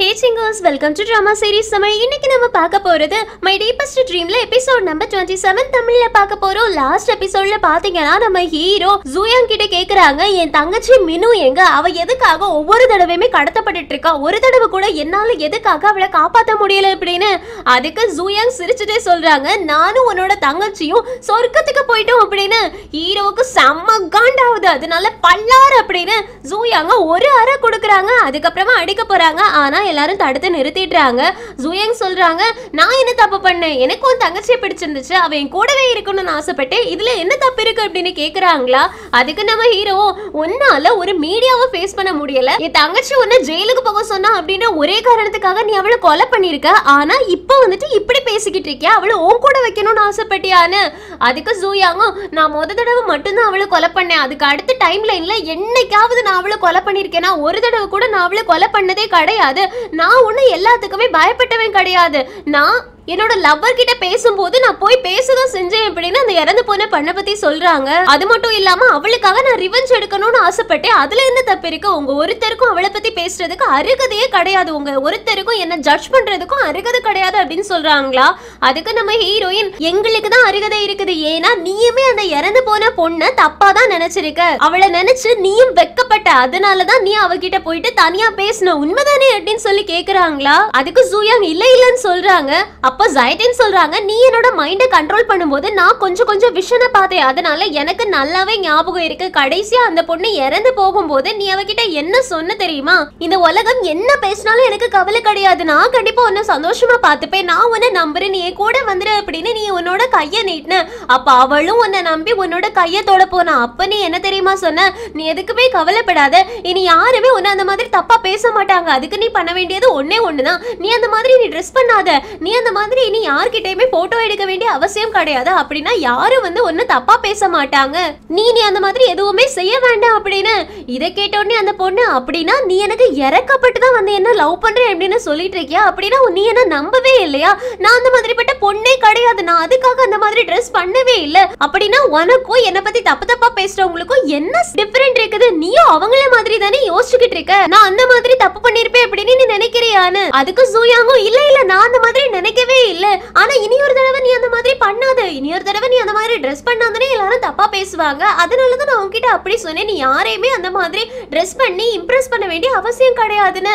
hey singers welcome to drama series Tamil இன்னைக்கு நம்ம பார்க்க போகிறது மை டீப்பஸ்ட் ட்ரீம்ல எபிசோட் நம்பர் டுவெண்ட்டி செவன் தமிழ்ல பார்க்க போறோம் லாஸ்ட் எபிசோட்ல பாத்தீங்கன்னா நம்ம ஹீரோ ஜூயாங் கிட்ட கேக்குறாங்க என் தங்கச்சி மினு எங்க அவ எதுக்காக ஒவ்வொரு தடவையுமே கடத்தப்பட்டு இருக்கா ஒரு தடவை கூட என்னால எதுக்காக அவளை காப்பாத்த முடியல அப்படின்னு அதுக்கு ஜூயாங் சிரிச்சுட்டே சொல்றாங்க நானும் உன்னோட தங்கச்சியும் சொர்க்கத்துக்கு போயிட்டோம் அப்படின்னு ஹீரோவுக்கு செம்ம காண்டாவது அதனால பல்லார் அப்படின்னு ஜூயாங்க ஒரு அறை கொடுக்குறாங்க அதுக்கப்புறமா அடிக்க போறாங்க ஆனா எல்லாரும் தடுத்து நிறுத்திடுறாங்க ஜூயங் சொல்றாங்க நான் என்ன தப்பு பண்ணேன் எனக்கும் உன் தங்கச்சியை பிடிச்சிருந்துச்சு அவ என் கூடவே இருக்கணும்னு ஆசைப்பட்டேன் இதுல என்ன தப்பு இருக்கு அப்படின்னு கேக்குறாங்களா அதுக்கு நம்ம ஹீரோ ஒன்னால ஒரு மீடியாவை ஃபேஸ் பண்ண முடியல என் தங்கச்சி உன்ன ஜெயிலுக்கு போக சொன்னா அப்படின்ற ஒரே காரணத்துக்காக நீ அவளை கொலை பண்ணிருக்க ஆனா இப்போ வந்துட்டு இப்படி பேசிக்கிட்டு இருக்கியா அவளை ஓ கூட வைக்கணும்னு ஆசைப்பட்டியான்னு அதுக்கு ஜூயாங்கும் நான் முத தடவை மட்டும்தான் அவளை கொலை பண்ணேன் அதுக்கு அடுத்த டைம் லைன்ல என்னைக்காவது நான் அவளை கொலை பண்ணிருக்கேன்னா ஒரு தடவை கூட நான் அவளை கொலை பண்ணதே கிடையாது நான் உன்னை எல்லாத்துக்குமே பயப்பட்டவன் கிடையாது நான் என்னோட லவ்வர் கிட்ட பேசும்போது நான் போய் பேசதான் செஞ்சேன் அப்படின்னு அந்த இறந்து போன பண்ண பத்தி சொல்றாங்க அது மட்டும் இல்லாம அவளுக்காக நான் ரிவெஞ்ச் எடுக்கணும்னு ஆசைப்பட்டு அதுல இருந்து தப்பு இருக்கு உங்க ஒருத்தருக்கும் அவளை பத்தி பேசுறதுக்கு அருகதையே கிடையாது உங்க ஒருத்தருக்கும் என்ன ஜட்ஜ் பண்றதுக்கும் அருகதை கிடையாது அப்படின்னு சொல்றாங்களா அதுக்கு நம்ம ஹீரோயின் எங்களுக்கு தான் அருகதை இருக்குது ஏன்னா நீயுமே அந்த இறந்து போன பொண்ணை தப்பா தான் நினைச்சிருக்க அவளை நினைச்சு நீயும் வெக்கப்பட்ட அதனாலதான் நீ அவகிட்ட போயிட்டு தனியா பேசின உண்மைதானே அப்படின்னு சொல்லி கேக்குறாங்களா அதுக்கு சூயாங் இல்ல இல்லன்னு சொல்றாங்க அப்ப ஜயதின் சொல்றாங்க நீ என்னோட மைண்டை கண்ட்ரோல் பண்ணும்போது நான் கொஞ்சம் கொஞ்சம் விஷனை பார்த்தேன் அதனால எனக்கு நல்லாவே ஞாபகம் இருக்கு கடைசியா அந்த பொண்ணு இறந்து போகும்போது நீ அவகிட்ட என்ன சொன்ன தெரியுமா இந்த உலகம் என்ன பேசினாலும் எனக்கு கவலை கிடையாது நான் கண்டிப்பா உன்னை சந்தோஷமா பார்த்துப்பேன் நான் உன்னை நம்புறேன் நீ கூட வந்துரு அப்படின்னு நீ உன்னோட கையை நீட்டின அப்ப அவளும் உன்னை நம்பி உன்னோட கையை தொட போனா அப்ப நீ என்ன தெரியுமா சொன்ன நீ எதுக்குமே கவலைப்படாத இனி யாருமே உன்னை அந்த மாதிரி தப்பா பேச மாட்டாங்க அதுக்கு நீ பண்ண வேண்டியது ஒன்னே ஒண்ணுதான் நீ அந்த மாதிரி நீ ட்ரெஸ் பண்ணாத நீ அந்த மாதிரி மாதிரி இனி யார்கிட்டயுமே போட்டோ எடுக்க வேண்டிய அவசியம் கிடையாது அப்படின்னா யாரும் வந்து ஒன்னு தப்பா பேச மாட்டாங்க நீ நீ அந்த மாதிரி எதுவுமே செய்ய வேண்டாம் அப்படின்னு இதை கேட்டோடனே அந்த பொண்ணு அப்படின்னா நீ எனக்கு இறக்கப்பட்டு தான் வந்து என்ன லவ் பண்றேன் அப்படின்னு சொல்லிட்டு இருக்கியா அப்படின்னா நீ என்ன நம்பவே இல்லையா நான் அந்த மாதிரிப்பட்ட பொண்ணே கிடையாது நான் அதுக்காக அந்த மாதிரி ட்ரெஸ் பண்ணவே இல்லை அப்படின்னா உனக்கும் என்னை பத்தி தப்பு தப்பா பேசுறவங்களுக்கும் என்ன டிஃபரெண்ட் இருக்குது நீயும் அவங்கள மாதிரி தானே யோசிச்சுக்கிட்டு இருக்க நான் அந்த மாதிரி தப்பு பண்ணிருப்பேன் அப்படின்னு நீ நினைக்கிறியான்னு அதுக்கு ஜூயாங்கும் இல்ல இல்ல நான் அந்த மாதிரி நினைக்க பண்ணவே இல்லை ஆனா இனி ஒரு தடவை நீ அந்த மாதிரி பண்ணாத இனி ஒரு தடவை நீ அந்த மாதிரி ட்ரெஸ் பண்ணாதனே எல்லாரும் தப்பா பேசுவாங்க அதனால தான் நான் உங்ககிட்ட அப்படி சொன்னேன் நீ யாரையுமே அந்த மாதிரி ட்ரெஸ் பண்ணி இம்ப்ரெஸ் பண்ண வேண்டிய அவசியம் கிடையாதுன்னு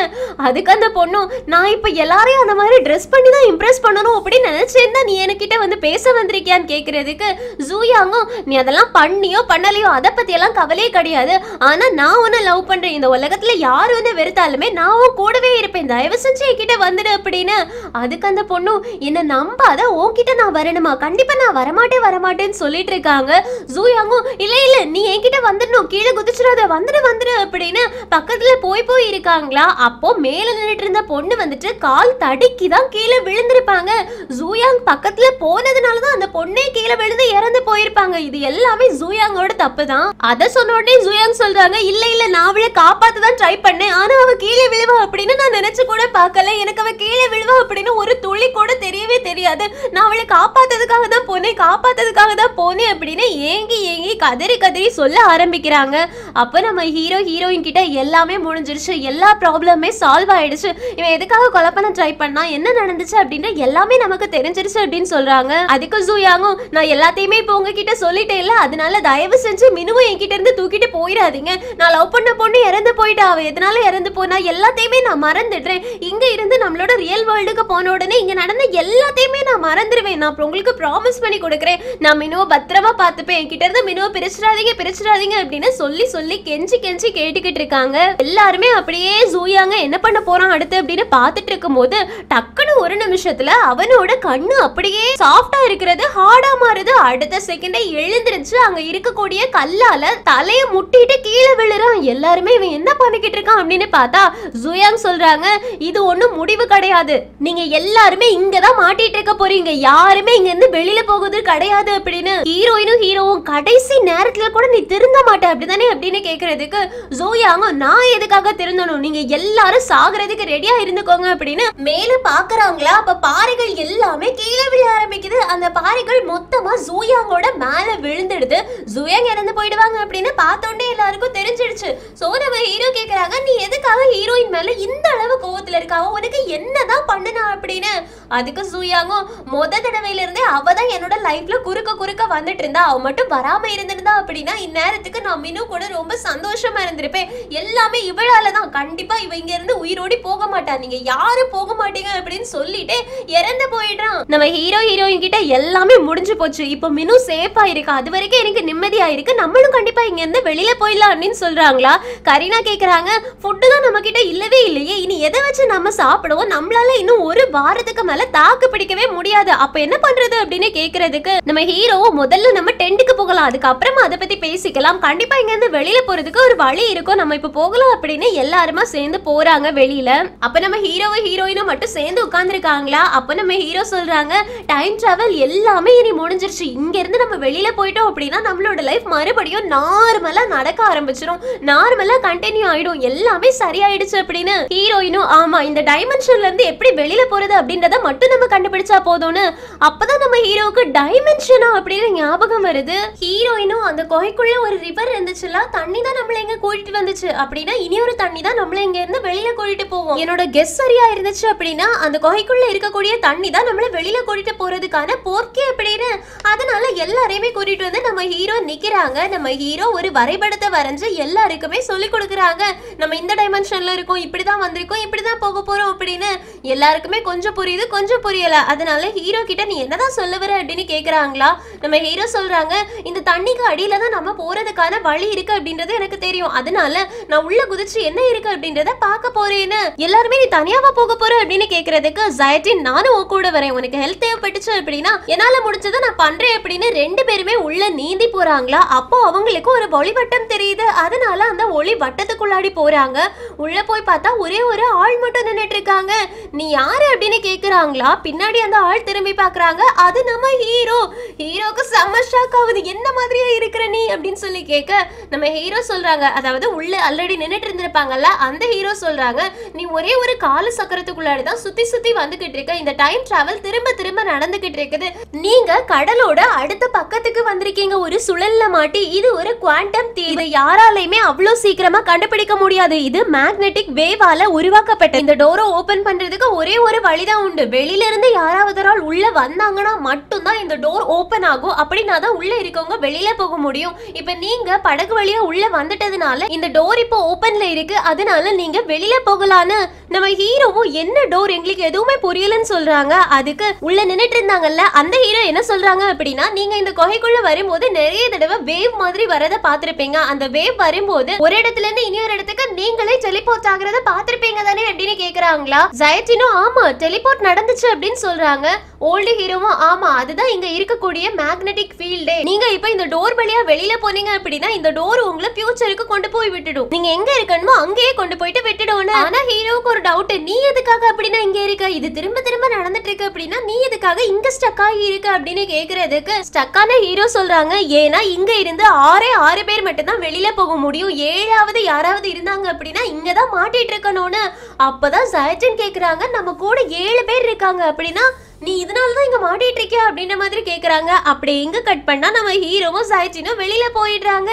அதுக்கு அந்த பொண்ணும் நான் இப்போ எல்லாரையும் அந்த மாதிரி ட்ரெஸ் பண்ணி தான் இம்ப்ரெஸ் பண்ணணும் அப்படின்னு நினைச்சேன் நீ என்கிட்ட வந்து பேச வந்திருக்கியான்னு கேட்கறதுக்கு ஜூயாங்கும் நீ அதெல்லாம் பண்ணியோ பண்ணலையோ அதை பற்றியெல்லாம் கவலையே கிடையாது ஆனால் நான் உன்னை லவ் பண்ணுறேன் இந்த உலகத்தில் யார் வந்து வெறுத்தாலுமே நான் கூடவே இருப்பேன் தயவு செஞ்சு என்கிட்ட வந்துடு அப்படின்னு அதுக்கு அந்த பொண்ணும் என்னை நம்பாத உன்கிட்ட நான் வரணுமா கண்டிப்பா நான் வரமாட்டேன் வரமாட்டேன்னு சொல்லிட்டு இருக்காங்க ஜூயாங்கும் இல்ல இல்ல நீ என்கிட்ட வந்துடணும் கீழே குதிச்சிடாத வந்துடு வந்துடு அப்படின்னு பக்கத்துல போய் போய் இருக்காங்களா அப்போ மேல நின்றுட்டு இருந்த பொண்ணு வந்துட்டு கால் தடுக்கி தான் கீழே விழுந்திருப்பாங்க ஜூயாங் பக்கத்துல போனதுனால தான் அந்த பொண்ணே கீழே விழுந்து இறந்து போயிருப்பாங்க இது எல்லாமே ஜூயாங்கோட தப்பு தான் அதை சொன்ன உடனே ஜூயாங் சொல்றாங்க இல்ல இல்ல நான் அவளை காப்பாத்து தான் ட்ரை பண்ணேன் ஆனா அவ கீழே விழுவா அப்படின்னு நான் நினைச்சு கூட பார்க்கல எனக்கு அவ கீழே விழுவா அப்படின்னு ஒரு துளி கூட கூட தெரியவே தெரியாது நான் அவளை காப்பாத்ததுக்காக தான் போனேன் காப்பாத்ததுக்காக தான் போனேன் அப்படின்னு ஏங்கி ஏங்கி கதறி கதறி சொல்ல ஆரம்பிக்கிறாங்க அப்போ நம்ம ஹீரோ ஹீரோயின் கிட்ட எல்லாமே முடிஞ்சிருச்சு எல்லா ப்ராப்ளமே சால்வ் ஆயிடுச்சு இவன் எதுக்காக குழப்பம் ட்ரை பண்ணா என்ன நடந்துச்சு அப்படின்னு எல்லாமே நமக்கு தெரிஞ்சிருச்சு அப்படின்னு சொல்றாங்க அதுக்கு ஜூயாங்கும் நான் எல்லாத்தையுமே இப்போ உங்ககிட்ட இல்ல அதனால தயவு செஞ்சு மினுவும் என்கிட்ட இருந்து தூக்கிட்டு போயிடாதீங்க நான் லவ் பண்ண பொண்ணு இறந்து போயிட்டா அவ எதனால இறந்து போனா எல்லாத்தையுமே நான் மறந்துடுறேன் இங்க இருந்து நம்மளோட ரியல் வேர்ல்டுக்கு போன உடனே இங்க நடந்த சொன்ன எல்லாத்தையுமே நான் மறந்துடுவேன் நான் அப்புறம் உங்களுக்கு ப்ராமிஸ் பண்ணி கொடுக்குறேன் நான் மினுவை பத்திரமா பார்த்துப்பேன் என்கிட்ட இருந்து மினுவை பிரிச்சிடாதீங்க பிரிச்சிடாதீங்க அப்படின்னு சொல்லி சொல்லி கெஞ்சி கெஞ்சி கேட்டுக்கிட்டு இருக்காங்க எல்லாருமே அப்படியே ஜூயாங்க என்ன பண்ண போறான் அடுத்து அப்படின்னு பார்த்துட்டு இருக்கும்போது டக்குன்னு ஒரு நிமிஷத்துல அவனோட கண்ணு அப்படியே சாஃப்டா இருக்கிறது ஹார்டா மாறுது அடுத்த செகண்டே எழுந்திருச்சு அங்க இருக்கக்கூடிய கல்லால தலையை முட்டிட்டு கீழே விழுறான் எல்லாருமே இவன் என்ன பண்ணிக்கிட்டு இருக்கான் அப்படின்னு பார்த்தா ஜுயாங் சொல்றாங்க இது ஒண்ணும் முடிவு கிடையாது நீங்க எல்லாருமே இங்க நீங்க தான் மாட்டிட்டு இருக்க போறீங்க யாருமே இங்க இருந்து வெளியில போகுது கிடையாது அப்படின்னு ஹீரோயினும் ஹீரோவும் கடைசி நேரத்துல கூட நீ திருந்த மாட்ட அப்படிதானே அப்படின்னு கேக்குறதுக்கு ஜோயாங்க நான் எதுக்காக திருந்தணும் நீங்க எல்லாரும் சாகுறதுக்கு ரெடியா இருந்துக்கோங்க அப்படின்னு மேல பாக்குறாங்களா அப்ப பாறைகள் எல்லாமே கீழே விழ ஆரம்பிக்குது அந்த பாறைகள் மொத்தமா ஜோயாங்கோட மேல விழுந்துடுது ஜோயாங் இறந்து போயிடுவாங்க அப்படின்னு பார்த்தோன்னே எல்லாருக்கும் தெரிஞ்சிடுச்சு ஸோ நம்ம ஹீரோ கேட்குறாங்க நீ எதுக்காக ஹீரோயின் மேலே இந்த அளவு கோவத்தில் இருக்காவ உனக்கு என்னதான் பண்ணுனா அப்படின்னு அதுக்கு சூயாங்கும் மொத தடவையிலிருந்தே அவ தான் என்னோட லைஃப்ல குறுக்க குறுக்க வந்துட்டு இருந்தா அவ மட்டும் வராம இருந்திருந்தா அப்படின்னா இந்நேரத்துக்கு நான் மினு கூட ரொம்ப சந்தோஷமா இருந்திருப்பேன் எல்லாமே இவளால தான் கண்டிப்பா இவ இங்க இருந்து உயிரோடி போக மாட்டா நீங்க யாரும் போக மாட்டீங்க அப்படின்னு சொல்லிட்டு இறந்து போயிடுறான் நம்ம ஹீரோ ஹீரோயின் கிட்ட எல்லாமே முடிஞ்சு போச்சு இப்போ மினு சேஃபா இருக்கு அது வரைக்கும் எனக்கு நிம்மதியா இருக்கு நம்மளும் கண்டிப்பா இங்க இருந்து போய் போயிடலாம் அப்படின்னு சொல்றாங்களா கரீனா கேட்குறாங்க ஃபுட்டு தான் நம்ம கிட்ட இல்லவே இல்லையே இனி எதை வச்சு நம்ம சாப்பிடுவோம் நம்மளால இன்னும் ஒரு வாரத்துக்கு மேல தாக்கு பிடிக்கவே முடியாது அப்ப என்ன பண்றது அப்படின்னு கேட்கறதுக்கு நம்ம ஹீரோவோ முதல்ல நம்ம டென்ட்டுக்கு போகலாம் அதுக்கப்புறமா அதை பத்தி பேசிக்கலாம் கண்டிப்பா இங்க இருந்து வெளியில போறதுக்கு ஒரு வழி இருக்கும் நம்ம இப்ப போகலாம் அப்படின்னு எல்லாருமா சேர்ந்து போறாங்க வெளியில அப்ப நம்ம ஹீரோவை ஹீரோயினும் மட்டும் சேர்ந்து உட்கார்ந்துருக்காங்களா அப்ப நம்ம ஹீரோ சொல்றாங்க டைம் டிராவல் எல்லாமே இனி முடிஞ்சிருச்சு இங்க இருந்து நம்ம வெளியில போயிட்டோம் அப்படின்னா நம்மளோட லைஃப் மறுபடியும் நார்மலா நடக்க ஆரம்பிச்சிடும் நார்மலா கண்டினியூ ஆயிடும் எல்லாமே சரியாயிடுச்சு அப்படின்னு ஹீரோயினும் ஆமா இந்த டைமென்ஷன்ல இருந்து எப்படி வெளியில போறது அப்படின்றத மட்டும் நம்ம கண்டுபிடிச்சா போதும்னு அப்பதான் நம்ம ஹீரோவுக்கு டைமென்ஷனா அப்படின்னு ஞாபகம் வருது ஹீரோயினும் அந்த குகைக்குள்ள ஒரு ரிவர் இருந்துச்சுல தண்ணி தான் நம்மள எங்க கூட்டிட்டு வந்துச்சு அப்படின்னா இனி ஒரு தண்ணி தான் நம்மள இங்க இருந்து வெளியில கூட்டிட்டு போவோம் என்னோட கெஸ் சரியா இருந்துச்சு அப்படின்னா அந்த குகைக்குள்ள இருக்கக்கூடிய தண்ணி தான் நம்மள வெளியில கூட்டிட்டு போறதுக்கான போர்க்கே அப்படின்னு அதனால எல்லாரையுமே கூட்டிட்டு வந்து நம்ம ஹீரோ நிக்கிறாங்க நம்ம ஹீரோ ஒரு வரைபடத்தை வரைஞ்சு எல்லாருக்குமே சொல்லி கொடுக்குறாங்க நம்ம இந்த டைமென்ஷன்ல இருக்கோம் இப்படி தான் வந்திருக்கோம் இப்படி தான் போக போறோம் அப்படின்னு எல்லாருக்குமே கொஞ்சம் புரியுது கொஞ்சம் புரியல அதனால ஹீரோ கிட்ட நீ என்னதான் சொல்ல அப்படின்னு கேக்குறாங்களா நம்ம ஹீரோ சொல்கிறாங்க இந்த தண்ணிக்கு அடியில் தான் நம்ம போகிறதுக்கான வழி இருக்குது அப்படின்றது எனக்கு தெரியும் அதனால நான் உள்ள குதிச்சு என்ன இருக்குது அப்படின்றத பார்க்க போகிறேன்னு எல்லாருமே நீ தனியாவா போக போகிற அப்படின்னு கேட்குறதுக்கு ஜயட்டின் நானும் உன் கூட வரேன் உனக்கு ஹெல்த் தேவைப்பட்டுச்சு அப்படின்னா என்னால் முடிச்சதை நான் பண்ணுறேன் அப்படின்னு ரெண்டு பேருமே உள்ள நீந்தி போகிறாங்களா அப்போ அவங்களுக்கு ஒரு ஒளிவட்டம் தெரியுது அதனால அந்த ஒளி வட்டத்துக்குள்ளாடி போகிறாங்க உள்ளே போய் பார்த்தா ஒரே ஒரு ஆள் மட்டும் நின்னுட்டு இருக்காங்க நீ யாரு அப்படின்னு கேட்குறாங்களா பின்னாடி அந்த ஆள் திரும்பி பார்க்குறாங்க அது நம்ம ஹீரோ ஹீரோ ஹீரோக்கு செம்ம ஷாக் ஆகுது என்ன மாதிரியே இருக்கிற நீ அப்படின்னு சொல்லி கேட்க நம்ம ஹீரோ சொல்றாங்க அதாவது உள்ள ஆல்ரெடி நின்றுட்டு இருந்திருப்பாங்கல்ல அந்த ஹீரோ சொல்றாங்க நீ ஒரே ஒரு காலு சக்கரத்துக்குள்ளாடி தான் சுத்தி சுத்தி வந்துகிட்டு இருக்க இந்த டைம் டிராவல் திரும்ப திரும்ப நடந்துகிட்டு இருக்குது நீங்க கடலோட அடுத்த பக்கத்துக்கு வந்திருக்கீங்க ஒரு சுழல்ல மாட்டி இது ஒரு குவாண்டம் தீ யாராலையுமே அவ்வளோ சீக்கிரமா கண்டுபிடிக்க முடியாது இது மேக்னெட்டிக் வேவால உருவாக்கப்பட்ட இந்த டோரை ஓபன் பண்றதுக்கு ஒரே ஒரு வழிதான் உண்டு வெளியில இருந்து யாராவது உள்ள வந்தாங்கன்னா மட்டும்தான் இந்த டோர் ஓபன் ஆகும் ஆகும் அப்படின்னா தான் உள்ள இருக்கவங்க வெளியில போக முடியும் இப்ப நீங்க படகு வழியா உள்ள வந்துட்டதுனால இந்த டோர் இப்போ ஓபன்ல இருக்கு அதனால நீங்க வெளியில போகலான்னு நம்ம ஹீரோவும் என்ன டோர் எங்களுக்கு எதுவுமே புரியலன்னு சொல்றாங்க அதுக்கு உள்ள நின்னுட்டு இருந்தாங்கல்ல அந்த ஹீரோ என்ன சொல்றாங்க அப்படின்னா நீங்க இந்த குகைக்குள்ள வரும்போது நிறைய தடவை வேவ் மாதிரி வரத பாத்திருப்பீங்க அந்த வேவ் வரும்போது ஒரு இடத்துல இருந்து இனி ஒரு இடத்துக்கு நீங்களே டெலிபோர்ட் ஆகுறத பாத்திருப்பீங்க தானே அப்படின்னு கேக்குறாங்களா ஜெயச்சினும் ஆமா டெலிபோர்ட் நடந்துச்சு அப்படின்னு சொல்றாங்க ஓல்டு ஹீரோவும் ஆமா அதுதான் இங்க இருக்கக்கூடிய மேப் மேக்னெட்டிக் ஃபீல்டே நீங்க இப்ப இந்த டோர் வழியா வெளியில போனீங்க அப்படின்னா இந்த டோர் உங்களை ஃபியூச்சருக்கு கொண்டு போய் விட்டுடும் நீங்க எங்க இருக்கணுமோ அங்கேயே கொண்டு போயிட்டு விட்டுடும் ஆனா ஹீரோவுக்கு ஒரு டவுட் நீ எதுக்காக அப்படின்னா இங்க இருக்க இது திரும்ப திரும்ப நடந்துட்டு இருக்கு அப்படின்னா நீ எதுக்காக இங்க ஸ்டக் ஆகி இருக்க அப்படின்னு கேக்குறதுக்கு ஸ்டக்கான ஹீரோ சொல்றாங்க ஏன்னா இங்க இருந்து ஆறே ஆறு பேர் மட்டும் தான் வெளியில போக முடியும் ஏழாவது யாராவது இருந்தாங்க அப்படின்னா இங்கதான் தான் மாட்டிட்டு இருக்கணும்னு அப்பதான் சஜன் கேக்குறாங்க நம்ம கூட ஏழு பேர் இருக்காங்க அப்படின்னா நீ இதனால தான் இங்க மாட்டிட்டு இருக்கியா அப்படின்ற மாதிரி கேக்குறாங்க அப்படி எங்க கட் பண்ணா நம்ம ஹீரோவும் சாய்ச்சினும் வெளியில போயிடுறாங்க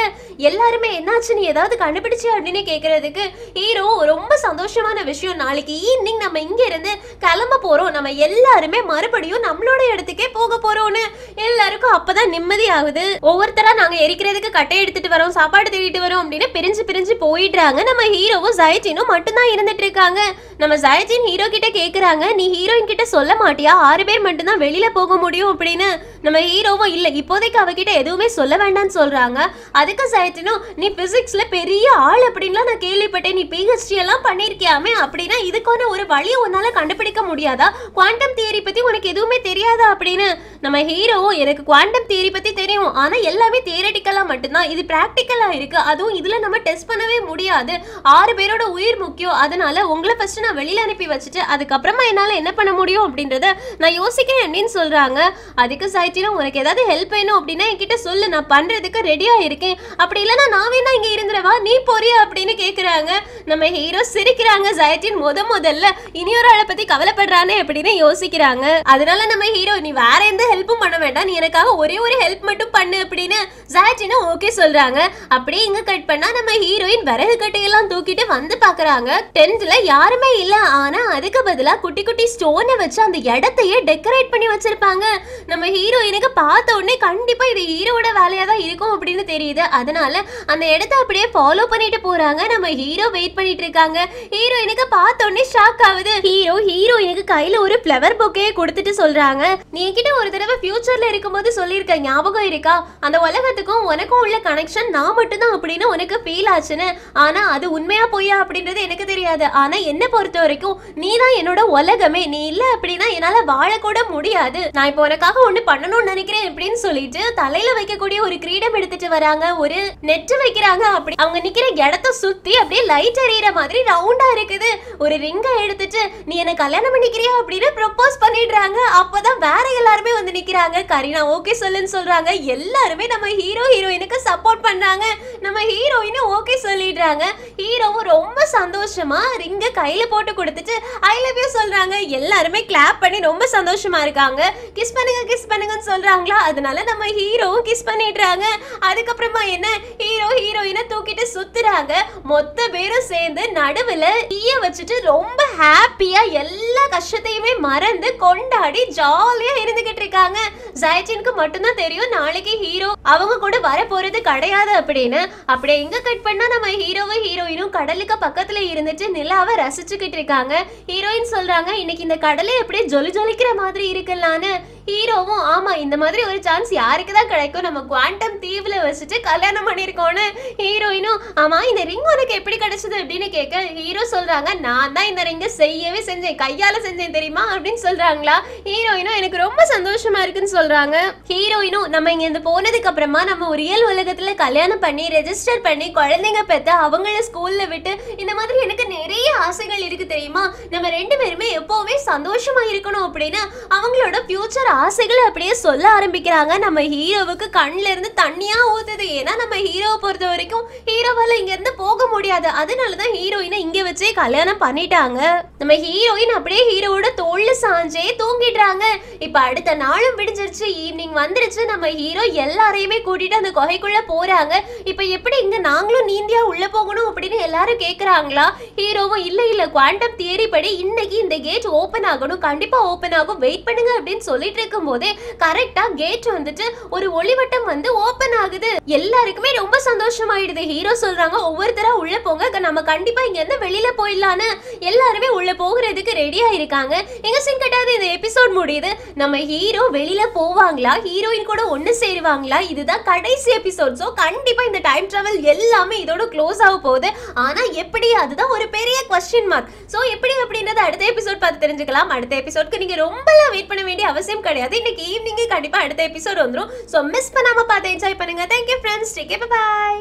எல்லாருமே என்னாச்சு நீ ஏதாவது கண்டுபிடிச்சு அப்படின்னு கேக்குறதுக்கு ஹீரோ ரொம்ப சந்தோஷமான விஷயம் நாளைக்கு ஈவினிங் நம்ம இங்க இருந்து கிளம்ப போறோம் நம்ம எல்லாருமே மறுபடியும் நம்மளோட இடத்துக்கே போக போறோம்னு எல்லாருக்கும் அப்பதான் நிம்மதி ஆகுது ஒவ்வொருத்தரா நாங்க எரிக்கிறதுக்கு கட்டை எடுத்துட்டு வரோம் சாப்பாடு தேடிட்டு வரோம் அப்படின்னு பிரிஞ்சு பிரிஞ்சு போயிடுறாங்க நம்ம ஹீரோவும் ஜயச்சினும் மட்டும்தான் இருந்துட்டு இருக்காங்க நம்ம ஜயச்சின் ஹீரோ கிட்ட கேக்குறாங்க நீ ஹீரோயின் கிட்ட சொல்ல மாட்டியா ஆறு ஆறு பேர் மட்டும்தான் வெளியில போக முடியும் அப்படின்னு நம்ம ஹீரோவும் இல்லை இப்போதைக்கு அவகிட்ட எதுவுமே சொல்ல வேண்டாம்னு சொல்றாங்க அதுக்கு சாயத்தினும் நீ பிசிக்ஸ்ல பெரிய ஆள் அப்படின்லாம் நான் கேள்விப்பட்டேன் நீ பிஹெச்டி எல்லாம் பண்ணியிருக்கியாமே அப்படின்னா இதுக்கான ஒரு வழியை உன்னால கண்டுபிடிக்க முடியாதா குவாண்டம் தியரி பத்தி உனக்கு எதுவுமே தெரியாதா அப்படின்னு நம்ம ஹீரோவும் எனக்கு குவாண்டம் தியரி பத்தி தெரியும் ஆனா எல்லாமே தியரட்டிக்கலா மட்டும்தான் இது பிராக்டிக்கலா இருக்கு அதுவும் இதுல நம்ம டெஸ்ட் பண்ணவே முடியாது ஆறு பேரோட உயிர் முக்கியம் அதனால உங்களை ஃபர்ஸ்ட் நான் வெளியில அனுப்பி வச்சுட்டு அதுக்கப்புறமா என்னால என்ன பண்ண முடியும் அப்படின்றத நான் யோசிக்கிறேன் அப்படின்னு சொல்கிறாங்க அதுக்கு சாய்த்தினா உனக்கு ஏதாவது ஹெல்ப் வேணும் அப்படின்னா என்கிட்ட சொல்லு நான் பண்ணுறதுக்கு ரெடியாக இருக்கேன் அப்படி இல்லைனா நான் வேணா இங்கே வா நீ போறியா அப்படின்னு கேட்குறாங்க நம்ம ஹீரோ சிரிக்கிறாங்க ஜயத்தின் முத முதல்ல ஒரு ஆளை பற்றி கவலைப்படுறானே அப்படின்னு யோசிக்கிறாங்க அதனால நம்ம ஹீரோ நீ வேற எந்த ஹெல்ப்பும் பண்ண வேண்டாம் நீ எனக்காக ஒரே ஒரு ஹெல்ப் மட்டும் பண்ணு அப்படின்னு ஜாட்டினா ஓகே சொல்றாங்க அப்படியே இங்க கட் பண்ணா நம்ம ஹீரோயின் விறகு கட்டையெல்லாம் தூக்கிட்டு வந்து பார்க்குறாங்க டென்த்தில் யாருமே இல்ல ஆனா அதுக்கு பதிலா குட்டி குட்டி ஸ்டோனை வச்சு அந்த இடத்தை அப்படியே டெக்கரேட் பண்ணி வச்சிருப்பாங்க நம்ம ஹீரோயினுக்கு பார்த்த உடனே கண்டிப்பா இது ஹீரோட வேலையா தான் இருக்கும் அப்படின்னு தெரியுது அதனால அந்த இடத்த அப்படியே ஃபாலோ பண்ணிட்டு போறாங்க நம்ம ஹீரோ வெயிட் பண்ணிட்டு இருக்காங்க ஹீரோயினுக்கு பார்த்த உடனே ஷாக் ஆகுது ஹீரோ ஹீரோயினுக்கு கையில ஒரு ஃப்ளவர் பொக்கையே கொடுத்துட்டு சொல்றாங்க நீ கிட்ட ஒரு தடவை ஃபியூச்சர்ல இருக்கும்போது சொல்லியிருக்க ஞாபகம் இருக்கா அந்த உலகத்துக்கும் உனக்கும் உள்ள கனெக்ஷன் நான் மட்டும்தான் அப்படின்னு உனக்கு ஃபீல் ஆச்சுன்னு ஆனா அது உண்மையா போயா அப்படின்றது எனக்கு தெரியாது ஆனா என்ன பொறுத்த வரைக்கும் நீ தான் என்னோட உலகமே நீ இல்லை அப்படின்னா என்னால வாழக்கூட முடியாது நான் இப்போ உனக்காக ஒண்ணு பண்ணணும்னு நினைக்கிறேன் அப்படின்னு சொல்லிட்டு தலையில வைக்கக்கூடிய ஒரு கிரீடம் எடுத்துட்டு வராங்க ஒரு நெட்டு வைக்கிறாங்க அப்படி அவங்க நிக்கிற இடத்த சுத்தி அப்படியே லைட் எரியற மாதிரி ரவுண்டா இருக்குது ஒரு ரிங்கை எடுத்துட்டு நீ என்ன கல்யாணம் பண்ணிக்கிறியா அப்படின்னு ப்ரொபோஸ் பண்ணிடுறாங்க அப்பதான் வேற எல்லாருமே வந்து நிக்கிறாங்க கரீனா ஓகே சொல்லுன்னு சொல்றாங்க எல்லாருமே நம்ம ஹீரோ ஹீரோயினுக்கு சப்போர்ட் பண்றாங்க நம்ம ஹீரோயினும் ஓகே சொல்லிடுறாங்க ஹீரோவும் ரொம்ப சந்தோஷமா ரிங்க கையில போட்டு கொடுத்துட்டு ஐ லவ் யூ சொல்றாங்க எல்லாருமே கிளாப் பண்ணி ரொம்ப சந்தோஷமா இருக்காங்க கிஸ் பண்ணுங்க கிஸ் பண்ணுங்கன்னு சொல்றாங்களா அதனால நம்ம ஹீரோவும் கிஸ் பண்ணிடுறாங்க அதுக்கப்புறமா என்ன ஹீரோ ஹீரோயினை தூக்கிட்டு சுத்துறாங்க மொத்த பேரும் சேர்ந்து நடுவுல ஈய வச்சுட்டு ரொம்ப ஹாப்பியா எல்லா கஷ்டத்தையுமே மறந்து கொண்டாடி ஜாலியா இருந்துகிட்டு இருக்காங்க ஜெயச்சினுக்கு மட்டும்தான் தெரியும் நாளைக்கு ஹீரோ அவங்க கூட வர போறது கிடையாது அப்படின்னு அப்படி எங்க கட் பண்ணா நம்ம ஹீரோவும் ஹீரோயினும் கடலுக்கு பக்கத்துல இருந்துட்டு நிலாவை ரசிச்சுக்கிட்டு இருக்காங்க ஹீரோயின் சொல்றாங்க இன்னைக்கு இந்த கடலை அப்படியே ஜொலி ஜொலி பிடிக்கிற மாதிரி இருக்கலான்னு ஹீரோவும் ஆமா இந்த மாதிரி ஒரு சான்ஸ் யாருக்கு தான் கிடைக்கும் நம்ம குவாண்டம் தீவுல வச்சுட்டு கல்யாணம் பண்ணிருக்கோம்னு ஹீரோயினும் ஆமா இந்த ரிங் உனக்கு எப்படி கிடைச்சது அப்படின்னு கேட்க ஹீரோ சொல்றாங்க நான் தான் இந்த ரிங்கை செய்யவே செஞ்சேன் கையால செஞ்சேன் தெரியுமா அப்படின்னு சொல்றாங்களா ஹீரோயினும் எனக்கு ரொம்ப சந்தோஷமா இருக்குன்னு சொல்றாங்க ஹீரோயினும் நம்ம இங்க இருந்து போனதுக்கு அப்புறமா நம்ம இயல் உலகத்துல கல்யாணம் பண்ணி ரெஜிஸ்டர் பண்ணி குழந்தைங்க பெத்த அவங்கள ஸ்கூல்ல விட்டு இந்த மாதிரி எனக்கு நிறைய ஆசைகள் இருக்கு தெரியுமா நம்ம ரெண்டு பேருமே எப்பவுமே சந்தோஷமா இருக்கணும் அப்படின்னு அவங்களோட ஃபியூச்சர் ஆசைகளை அப்படியே சொல்ல ஆரம்பிக்கிறாங்க நம்ம ஹீரோவுக்கு கண்ணில இருந்து தண்ணியாக ஊற்றுது ஏன்னா நம்ம ஹீரோவை பொறுத்த வரைக்கும் இங்க இங்கேருந்து போக முடியாது அதனால தான் ஹீரோயினை இங்கே வச்சே கல்யாணம் பண்ணிட்டாங்க நம்ம ஹீரோயின் அப்படியே ஹீரோவோட தோல்ல சாஞ்சே தூங்கிடுறாங்க இப்போ அடுத்த நாளும் விடிஞ்சிருச்சு ஈவினிங் வந்துருச்சு நம்ம ஹீரோ எல்லாரையுமே கூட்டிட்டு அந்த குகைக்குள்ளே போகிறாங்க இப்போ எப்படி இங்கே நாங்களும் நீந்தியா உள்ளே போகணும் அப்படின்னு எல்லாரும் கேட்குறாங்களா ஹீரோவும் இல்லை இல்லை குவாண்டம் தியரி படி இன்னைக்கு இந்த கேட் ஓப்பன் ஆகணும் கண்டிப்பாக ஓப்பன் ஆகும் வெயிட் பண்ணுங்க அப்படின்னு சொல்லிட்டு போயிட்டு இருக்கும் போதே கரெக்டா கேட் வந்துட்டு ஒரு ஒளிவட்டம் வந்து ஓபன் ஆகுது எல்லாருக்குமே ரொம்ப சந்தோஷமாயிடுது ஹீரோ சொல்றாங்க ஒவ்வொருத்தரா உள்ள போங்க நம்ம கண்டிப்பா இங்க இருந்து வெளியில போயிடலான்னு எல்லாருமே உள்ள போகிறதுக்கு ரெடியா இருக்காங்க எங்க சீன் கட்டாது இந்த எபிசோட் முடியுது நம்ம ஹீரோ வெளியில போவாங்களா ஹீரோயின் கூட ஒண்ணு சேருவாங்களா இதுதான் கடைசி எபிசோட் சோ கண்டிப்பா இந்த டைம் டிராவல் எல்லாமே இதோட க்ளோஸ் ஆக போகுது ஆனா எப்படி அதுதான் ஒரு பெரிய கொஸ்டின் மார்க் சோ எப்படி அப்படின்றத அடுத்த எபிசோட் பார்த்து தெரிஞ்சுக்கலாம் அடுத்த எபிசோட்க்கு நீங்க ரொம்ப வெயிட் பண்ண வேண்டிய அவசியம் கிடையாது இன்னைக்கு ஈவினிங்கே கண்டிப்பா அடுத்த எபிசோட் வந்துடும் ஸோ மிஸ் பண்ணாம பார்த்து என்ஜாய் பண்ணுங்கள் தேங்க்யூ ஃப்ரெண்ட்ஸ் டேக்கே பாய்